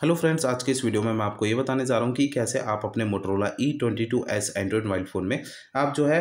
hello friends आज के इस वीडियो में मैं आपको ये बताने जा रहा हूँ कि कैसे आप अपने Motorola E twenty two S Android mobile phone में आप जो है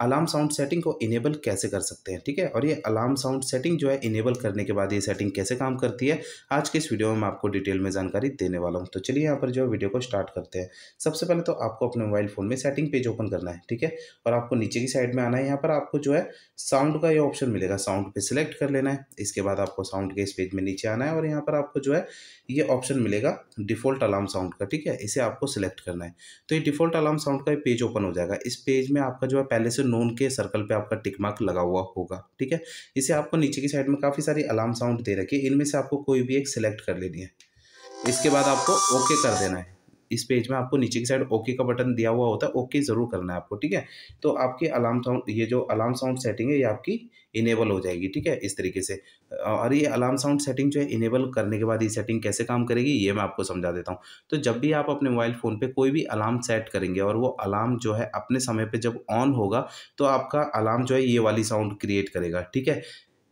अलार्म साउंड सेटिंग को इनेबल कैसे कर सकते हैं ठीक है और ये अलार्म साउंड सेटिंग जो है इनेबल करने के बाद ये सेटिंग कैसे काम करती है आज के इस वीडियो में मैं आपको डिटेल में जानकारी देने वाला हूँ तो चलिए यहाँ पर जो है वीडियो को स्टार्ट करते हैं सबसे पहले तो आपको अपने मोबाइल फ़ोन में सेटिंग पेज ओपन करना है ठीक है और आपको नीचे की साइड में आना है यहाँ पर आपको जो है साउंड का ये ऑप्शन मिलेगा साउंड पर सिलेक्ट कर लेना है इसके बाद आपको साउंड के इस पेज में नीचे आना है और यहाँ पर आपको जो है ये ऑप्शन मिलेगा डिफ़ॉल्ट अलार्म साउंड का ठीक है इसे आपको सिलेक्ट करना है तो ये डिफ़ॉल्ट अलार्म साउंड का पेज ओपन हो जाएगा इस पेज में आपका जो है पहले से नोन के सर्कल पे आपका टिक मार्क लगा हुआ होगा ठीक है इसे आपको नीचे की साइड में काफ़ी सारी अलार्म साउंड दे रखी है इनमें से आपको कोई भी एक सिलेक्ट कर लेनी है इसके बाद आपको ओके कर देना है इस पेज में आपको नीचे की साइड ओके का बटन दिया हुआ होता है ओके ज़रूर करना है आपको ठीक है तो आपके अलार्म साउंड ये जो अलार्म साउंड सेटिंग है ये आपकी इनेबल हो जाएगी ठीक है इस तरीके से और ये अलार्म साउंड सेटिंग जो है इनेबल करने के बाद ये सेटिंग कैसे काम करेगी ये मैं आपको समझा देता हूँ तो जब भी आप अपने मोबाइल फ़ोन पे कोई भी अलार्म सेट करेंगे और वो अलार्म जो है अपने समय पे जब ऑन होगा तो आपका अलार्म जो है ये वाली साउंड क्रिएट करेगा ठीक है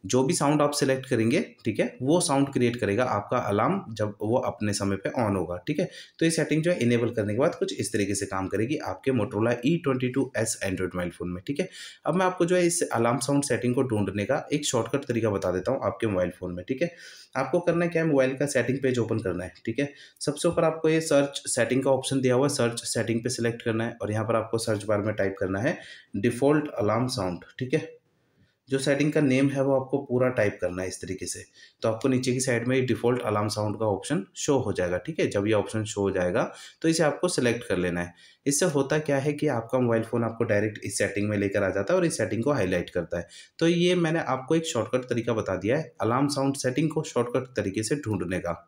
जो भी साउंड आप सिलेक्ट करेंगे ठीक है वो साउंड क्रिएट करेगा आपका अलार्म जब वो अपने समय पे ऑन होगा ठीक है तो ये सेटिंग जो है इनेबल करने के बाद कुछ इस तरीके से काम करेगी आपके Motorola E twenty two S Android mobile phone में ठीक है अब मैं आपको जो है इस अलार्म साउंड सेटिंग को ढूंढने का एक शॉर्टकट तरीका बता देता हूँ आपके मोबाइल फ़ोन में ठीक है आपको करना है क्या है मोबाइल का सेटिंग पेज ओपन करना है ठीक है सबसे ऊपर आपको ये सर्च सेटिंग का ऑप्शन दिया हुआ है सर्च सेटिंग पे सिलेक्ट करना है और यहाँ पर आपको सर्च बार में टाइप करना है डिफ़ॉल्ट अलार्म साउंड ठीक है जो सेटिंग का नेम है वो आपको पूरा टाइप करना है इस तरीके से तो आपको नीचे की साइड में ये डिफ़ॉल्ट अलार्म साउंड का ऑप्शन शो हो जाएगा ठीक है जब ये ऑप्शन शो हो जाएगा तो इसे आपको सेलेक्ट कर लेना है इससे होता क्या है कि आपका मोबाइल फ़ोन आपको डायरेक्ट इस सेटिंग में लेकर आ जाता है और इस सेटिंग को हाईलाइट करता है तो ये मैंने आपको एक शॉर्टकट तरीका बता दिया है अलार्म साउंड सेटिंग को शॉर्टकट तरीके से ढूंढने का